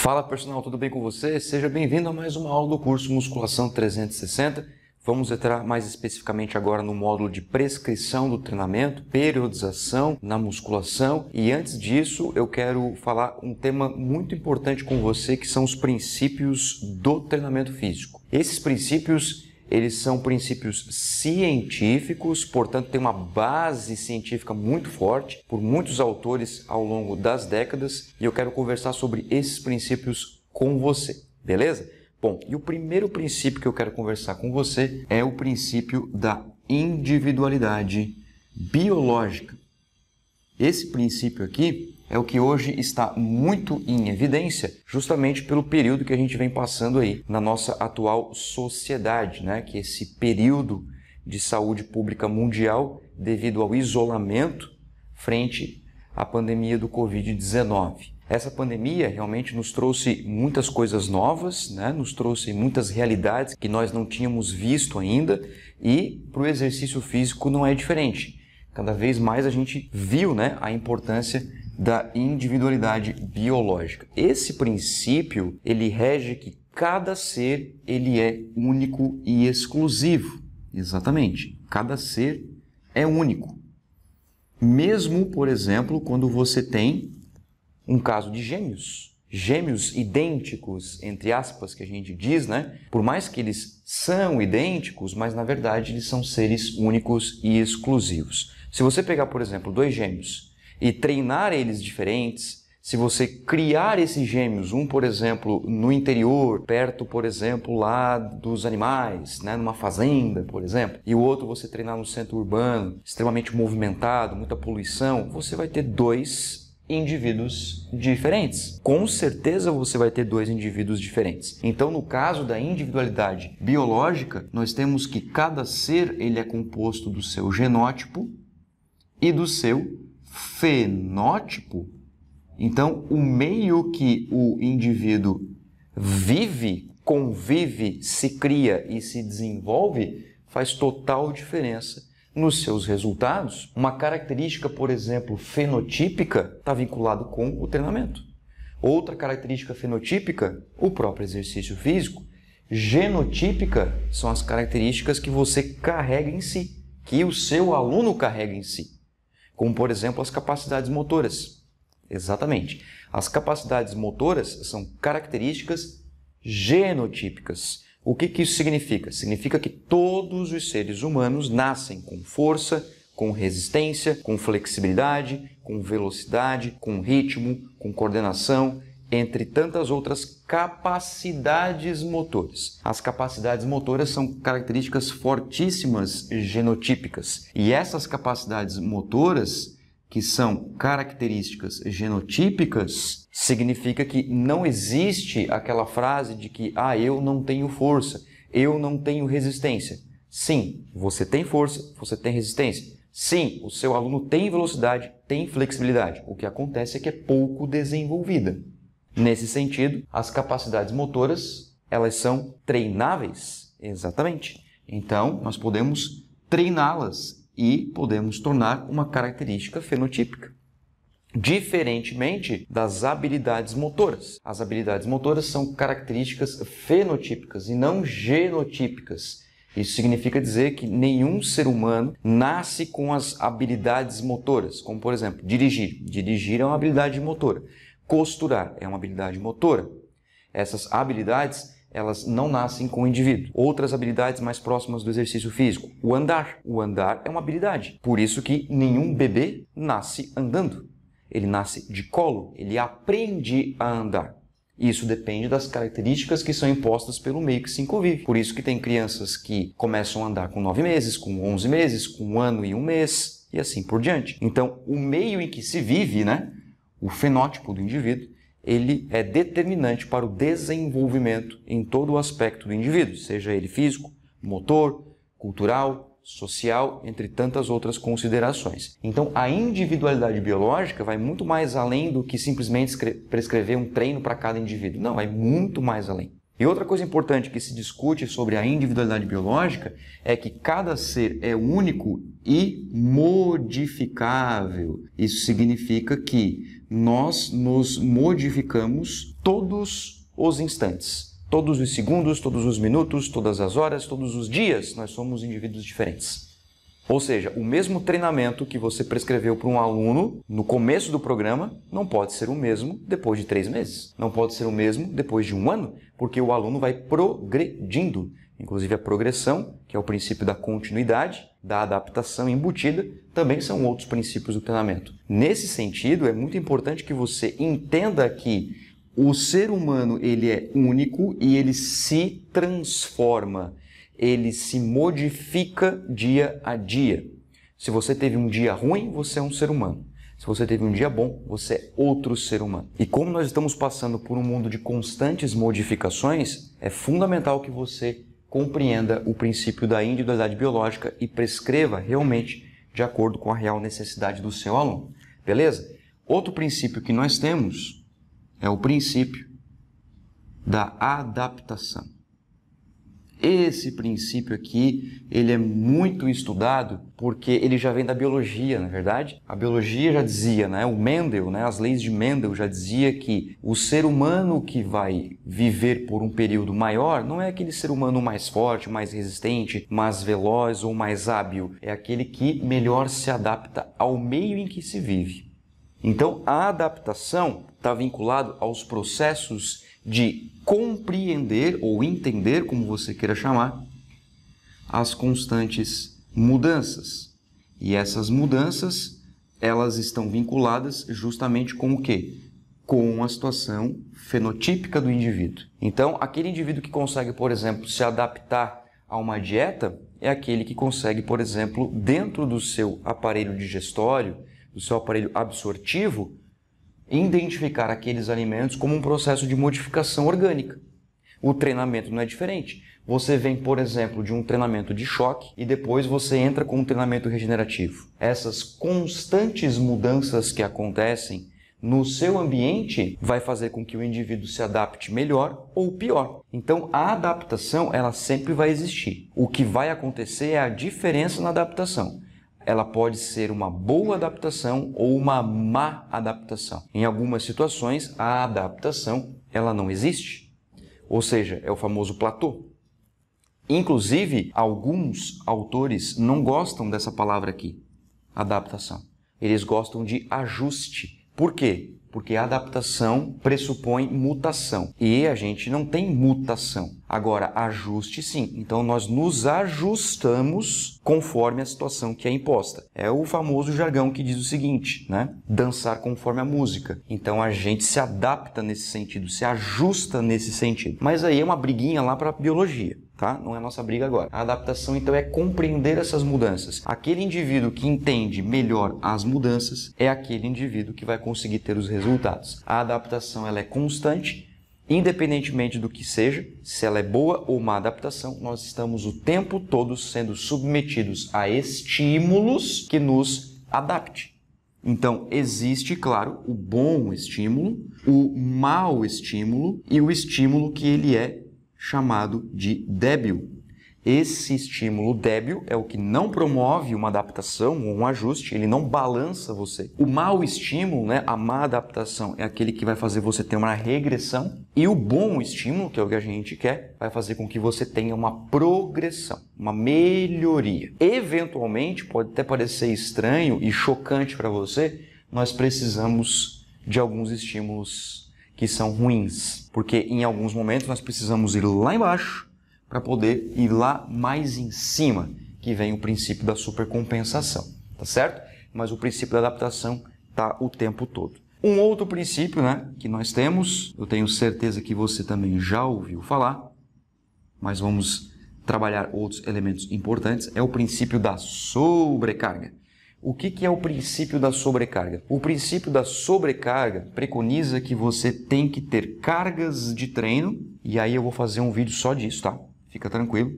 Fala pessoal, tudo bem com você? Seja bem-vindo a mais uma aula do curso Musculação 360. Vamos entrar mais especificamente agora no módulo de prescrição do treinamento, periodização na musculação. E antes disso, eu quero falar um tema muito importante com você que são os princípios do treinamento físico. Esses princípios eles são princípios científicos, portanto, tem uma base científica muito forte por muitos autores ao longo das décadas e eu quero conversar sobre esses princípios com você, beleza? Bom, e o primeiro princípio que eu quero conversar com você é o princípio da individualidade biológica. Esse princípio aqui é o que hoje está muito em evidência, justamente pelo período que a gente vem passando aí na nossa atual sociedade, né? Que esse período de saúde pública mundial devido ao isolamento frente à pandemia do COVID-19. Essa pandemia realmente nos trouxe muitas coisas novas, né? nos trouxe muitas realidades que nós não tínhamos visto ainda e para o exercício físico não é diferente. Cada vez mais a gente viu né, a importância da individualidade biológica. Esse princípio, ele rege que cada ser, ele é único e exclusivo. Exatamente. Cada ser é único. Mesmo, por exemplo, quando você tem um caso de gêmeos. Gêmeos idênticos, entre aspas, que a gente diz, né? Por mais que eles são idênticos, mas na verdade eles são seres únicos e exclusivos. Se você pegar, por exemplo, dois gêmeos e treinar eles diferentes, se você criar esses gêmeos, um, por exemplo, no interior, perto, por exemplo, lá dos animais, né, numa fazenda, por exemplo, e o outro você treinar no centro urbano, extremamente movimentado, muita poluição, você vai ter dois indivíduos diferentes. Com certeza você vai ter dois indivíduos diferentes. Então, no caso da individualidade biológica, nós temos que cada ser ele é composto do seu genótipo e do seu fenótipo, então o meio que o indivíduo vive, convive, se cria e se desenvolve faz total diferença nos seus resultados. Uma característica, por exemplo, fenotípica está vinculado com o treinamento. Outra característica fenotípica, o próprio exercício físico. Genotípica são as características que você carrega em si, que o seu aluno carrega em si como por exemplo as capacidades motoras. Exatamente. As capacidades motoras são características genotípicas. O que, que isso significa? Significa que todos os seres humanos nascem com força, com resistência, com flexibilidade, com velocidade, com ritmo, com coordenação, entre tantas outras capacidades motoras. As capacidades motoras são características fortíssimas genotípicas, e essas capacidades motoras que são características genotípicas, significa que não existe aquela frase de que ah, eu não tenho força, eu não tenho resistência. Sim, você tem força, você tem resistência. Sim, o seu aluno tem velocidade, tem flexibilidade. O que acontece é que é pouco desenvolvida. Nesse sentido, as capacidades motoras, elas são treináveis, exatamente. Então, nós podemos treiná-las e podemos tornar uma característica fenotípica. Diferentemente das habilidades motoras. As habilidades motoras são características fenotípicas e não genotípicas. Isso significa dizer que nenhum ser humano nasce com as habilidades motoras, como por exemplo, dirigir. Dirigir é uma habilidade motora. Costurar é uma habilidade motora. Essas habilidades elas não nascem com o indivíduo. Outras habilidades mais próximas do exercício físico. O andar. O andar é uma habilidade. Por isso que nenhum bebê nasce andando. Ele nasce de colo, ele aprende a andar. Isso depende das características que são impostas pelo meio que se convive. Por isso que tem crianças que começam a andar com 9 meses, com 11 meses, com um ano e um mês, e assim por diante. Então, o meio em que se vive, né, o fenótipo do indivíduo, ele é determinante para o desenvolvimento em todo o aspecto do indivíduo, seja ele físico, motor, cultural, social, entre tantas outras considerações. Então, a individualidade biológica vai muito mais além do que simplesmente prescrever um treino para cada indivíduo. Não, vai muito mais além. E outra coisa importante que se discute sobre a individualidade biológica é que cada ser é único e modificável. Isso significa que nós nos modificamos todos os instantes. Todos os segundos, todos os minutos, todas as horas, todos os dias, nós somos indivíduos diferentes. Ou seja, o mesmo treinamento que você prescreveu para um aluno no começo do programa não pode ser o mesmo depois de três meses, não pode ser o mesmo depois de um ano, porque o aluno vai progredindo, Inclusive a progressão, que é o princípio da continuidade, da adaptação embutida, também são outros princípios do treinamento. Nesse sentido, é muito importante que você entenda que o ser humano ele é único e ele se transforma, ele se modifica dia a dia. Se você teve um dia ruim, você é um ser humano. Se você teve um dia bom, você é outro ser humano. E como nós estamos passando por um mundo de constantes modificações, é fundamental que você compreenda o princípio da individualidade biológica e prescreva realmente de acordo com a real necessidade do seu aluno. Beleza? Outro princípio que nós temos é o princípio da adaptação. Esse princípio aqui, ele é muito estudado porque ele já vem da biologia, na é verdade. A biologia já dizia, né? O Mendel, né? As leis de Mendel já dizia que o ser humano que vai viver por um período maior não é aquele ser humano mais forte, mais resistente, mais veloz ou mais hábil, é aquele que melhor se adapta ao meio em que se vive. Então, a adaptação está vinculado aos processos de compreender ou entender, como você queira chamar, as constantes mudanças. E essas mudanças, elas estão vinculadas justamente com o quê? Com a situação fenotípica do indivíduo. Então, aquele indivíduo que consegue, por exemplo, se adaptar a uma dieta é aquele que consegue, por exemplo, dentro do seu aparelho digestório, do seu aparelho absortivo, identificar aqueles alimentos como um processo de modificação orgânica. O treinamento não é diferente. Você vem, por exemplo, de um treinamento de choque e depois você entra com um treinamento regenerativo. Essas constantes mudanças que acontecem no seu ambiente vai fazer com que o indivíduo se adapte melhor ou pior. Então a adaptação ela sempre vai existir. O que vai acontecer é a diferença na adaptação ela pode ser uma boa adaptação ou uma má adaptação. Em algumas situações, a adaptação ela não existe, ou seja, é o famoso platô. Inclusive, alguns autores não gostam dessa palavra aqui, adaptação. Eles gostam de ajuste. Por quê? porque a adaptação pressupõe mutação e a gente não tem mutação. Agora, ajuste sim. Então, nós nos ajustamos conforme a situação que é imposta. É o famoso jargão que diz o seguinte, né? Dançar conforme a música. Então, a gente se adapta nesse sentido, se ajusta nesse sentido. Mas aí é uma briguinha lá para a biologia tá? Não é nossa briga agora. A adaptação então é compreender essas mudanças. Aquele indivíduo que entende melhor as mudanças é aquele indivíduo que vai conseguir ter os resultados. A adaptação ela é constante, independentemente do que seja, se ela é boa ou má adaptação, nós estamos o tempo todo sendo submetidos a estímulos que nos adapte. Então, existe, claro, o bom estímulo, o mau estímulo e o estímulo que ele é chamado de débil. Esse estímulo débil é o que não promove uma adaptação ou um ajuste, ele não balança você. O mau estímulo, né, a má adaptação, é aquele que vai fazer você ter uma regressão, e o bom estímulo, que é o que a gente quer, vai fazer com que você tenha uma progressão, uma melhoria. Eventualmente, pode até parecer estranho e chocante para você, nós precisamos de alguns estímulos que são ruins, porque em alguns momentos nós precisamos ir lá embaixo para poder ir lá mais em cima, que vem o princípio da supercompensação, tá certo? Mas o princípio da adaptação tá o tempo todo. Um outro princípio, né, que nós temos, eu tenho certeza que você também já ouviu falar, mas vamos trabalhar outros elementos importantes, é o princípio da sobrecarga. O que, que é o princípio da sobrecarga? O princípio da sobrecarga preconiza que você tem que ter cargas de treino, e aí eu vou fazer um vídeo só disso, tá? Fica tranquilo.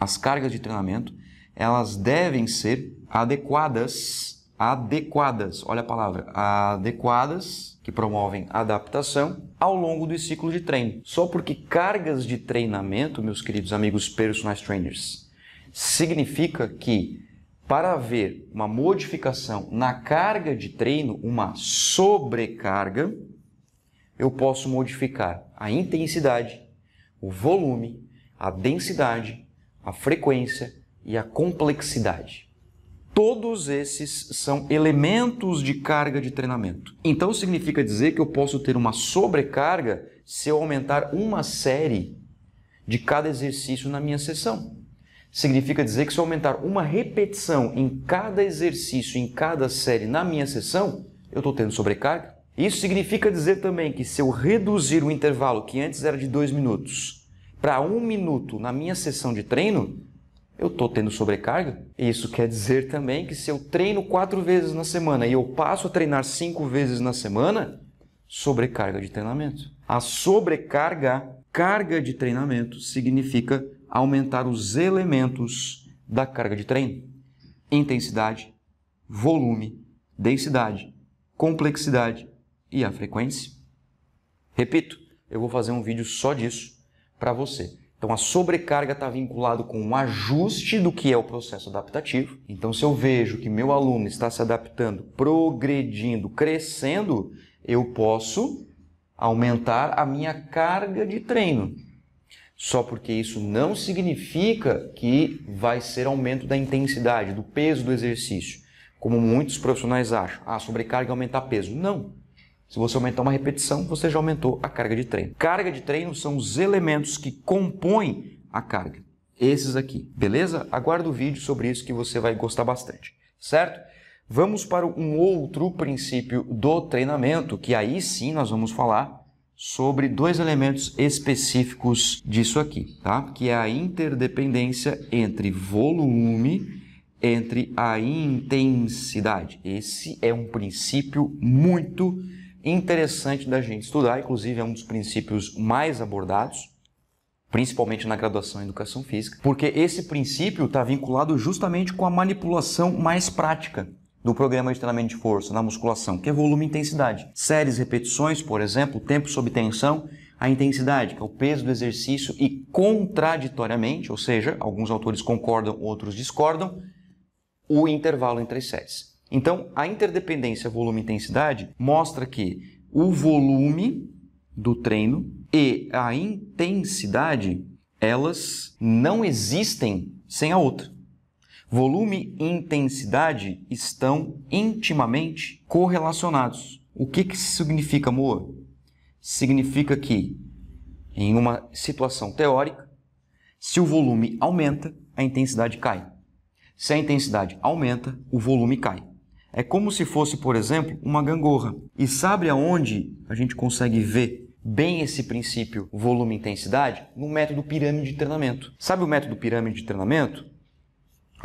As cargas de treinamento, elas devem ser adequadas, adequadas, olha a palavra, adequadas, que promovem adaptação ao longo do ciclo de treino. Só porque cargas de treinamento, meus queridos amigos personal trainers, significa que para haver uma modificação na carga de treino, uma sobrecarga, eu posso modificar a intensidade, o volume, a densidade, a frequência e a complexidade. Todos esses são elementos de carga de treinamento. Então significa dizer que eu posso ter uma sobrecarga se eu aumentar uma série de cada exercício na minha sessão. Significa dizer que se eu aumentar uma repetição em cada exercício, em cada série na minha sessão, eu estou tendo sobrecarga. Isso significa dizer também que se eu reduzir o intervalo que antes era de dois minutos para um minuto na minha sessão de treino, eu estou tendo sobrecarga. Isso quer dizer também que se eu treino quatro vezes na semana e eu passo a treinar cinco vezes na semana, sobrecarga de treinamento. A sobrecarga, carga de treinamento, significa aumentar os elementos da carga de treino: intensidade, volume, densidade, complexidade e a frequência. Repito, eu vou fazer um vídeo só disso para você. Então a sobrecarga está vinculada com o um ajuste do que é o processo adaptativo. Então se eu vejo que meu aluno está se adaptando, progredindo, crescendo, eu posso aumentar a minha carga de treino. Só porque isso não significa que vai ser aumento da intensidade, do peso do exercício, como muitos profissionais acham. Ah, sobrecarga aumentar peso. Não. Se você aumentar uma repetição, você já aumentou a carga de treino. Carga de treino são os elementos que compõem a carga. Esses aqui, beleza? Aguardo o vídeo sobre isso que você vai gostar bastante, certo? Vamos para um outro princípio do treinamento, que aí sim nós vamos falar sobre dois elementos específicos disso aqui, tá? Que é a interdependência entre volume entre a intensidade. Esse é um princípio muito interessante da gente estudar, inclusive é um dos princípios mais abordados, principalmente na graduação em educação física, porque esse princípio está vinculado justamente com a manipulação mais prática do programa de treinamento de força na musculação, que é volume e intensidade. Séries, repetições, por exemplo, tempo sob tensão, a intensidade, que é o peso do exercício, e contraditoriamente, ou seja, alguns autores concordam, outros discordam, o intervalo entre as séries. Então, a interdependência volume-intensidade mostra que o volume do treino e a intensidade, elas não existem sem a outra. Volume e intensidade estão intimamente correlacionados. O que, que isso significa, amor? Significa que, em uma situação teórica, se o volume aumenta, a intensidade cai. Se a intensidade aumenta, o volume cai. É como se fosse, por exemplo, uma gangorra. E sabe aonde a gente consegue ver bem esse princípio volume-intensidade? No método pirâmide de treinamento. Sabe o método pirâmide de treinamento?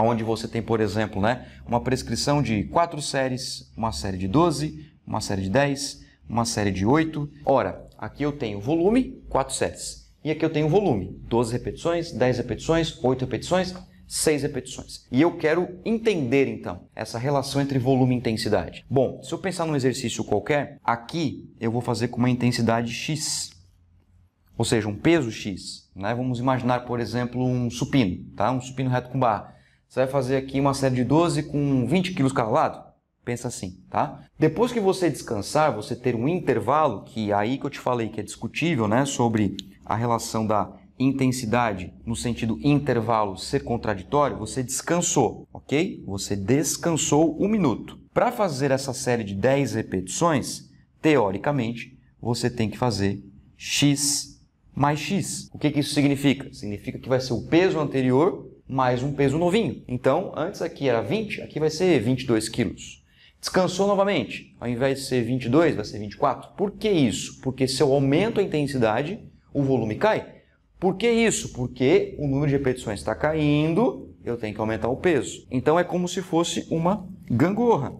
onde você tem, por exemplo, né, uma prescrição de quatro séries, uma série de 12, uma série de 10, uma série de 8. Ora, aqui eu tenho volume, quatro séries E aqui eu tenho volume, 12 repetições, 10 repetições, 8 repetições, 6 repetições. E eu quero entender, então, essa relação entre volume e intensidade. Bom, se eu pensar num exercício qualquer, aqui eu vou fazer com uma intensidade X, ou seja, um peso X. Né? Vamos imaginar, por exemplo, um supino, tá? um supino reto com barra. Você vai fazer aqui uma série de 12 com 20 quilos cada lado? Pensa assim, tá? Depois que você descansar, você ter um intervalo, que é aí que eu te falei que é discutível, né? Sobre a relação da intensidade no sentido intervalo ser contraditório, você descansou, ok? Você descansou um minuto. Para fazer essa série de 10 repetições, teoricamente, você tem que fazer X mais X. O que, que isso significa? Significa que vai ser o peso anterior mais um peso novinho. Então, antes aqui era 20, aqui vai ser 22 quilos. Descansou novamente, ao invés de ser 22, vai ser 24. Por que isso? Porque se eu aumento a intensidade, o volume cai. Por que isso? Porque o número de repetições está caindo, eu tenho que aumentar o peso. Então, é como se fosse uma gangorra.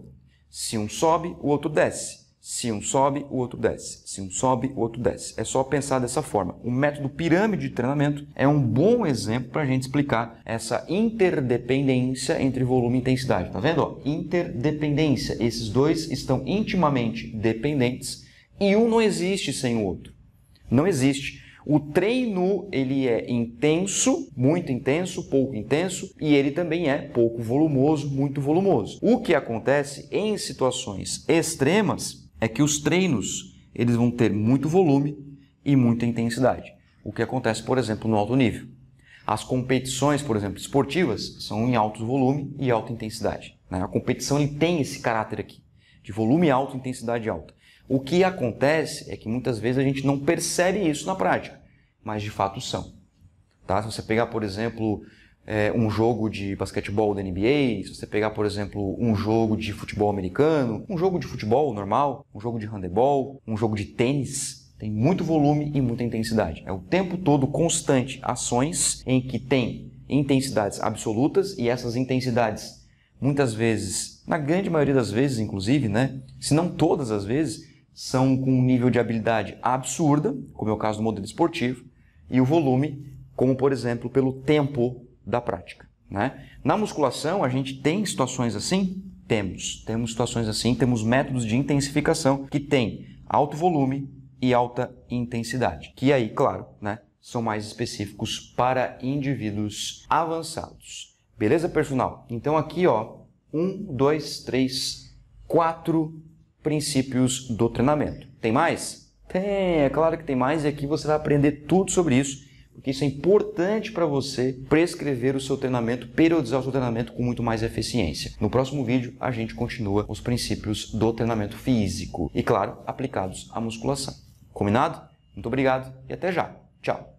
Se um sobe, o outro desce. Se um sobe, o outro desce. Se um sobe, o outro desce. É só pensar dessa forma. O método pirâmide de treinamento é um bom exemplo para a gente explicar essa interdependência entre volume e intensidade. Tá vendo? Interdependência. Esses dois estão intimamente dependentes e um não existe sem o outro. Não existe. O treino ele é intenso, muito intenso, pouco intenso, e ele também é pouco volumoso, muito volumoso. O que acontece em situações extremas é que os treinos eles vão ter muito volume e muita intensidade. O que acontece, por exemplo, no alto nível. As competições, por exemplo, esportivas, são em alto volume e alta intensidade. Né? A competição ele tem esse caráter aqui, de volume alto, intensidade alta. O que acontece é que muitas vezes a gente não percebe isso na prática, mas de fato são. Tá? Se você pegar, por exemplo, é, um jogo de basquetebol da NBA, se você pegar, por exemplo, um jogo de futebol americano, um jogo de futebol normal, um jogo de handebol, um jogo de tênis, tem muito volume e muita intensidade. É o tempo todo constante ações em que tem intensidades absolutas e essas intensidades, muitas vezes, na grande maioria das vezes, inclusive, né, se não todas as vezes, são com um nível de habilidade absurda, como é o caso do modelo esportivo, e o volume, como por exemplo pelo tempo da prática. Né? Na musculação, a gente tem situações assim? Temos. Temos situações assim, temos métodos de intensificação que tem alto volume e alta intensidade. Que aí, claro, né, são mais específicos para indivíduos avançados. Beleza, personal? Então aqui, ó, um, dois, três, quatro princípios do treinamento. Tem mais? Tem, é claro que tem mais e aqui você vai aprender tudo sobre isso porque isso é importante para você prescrever o seu treinamento, periodizar o seu treinamento com muito mais eficiência. No próximo vídeo, a gente continua os princípios do treinamento físico e, claro, aplicados à musculação. Combinado? Muito obrigado e até já. Tchau!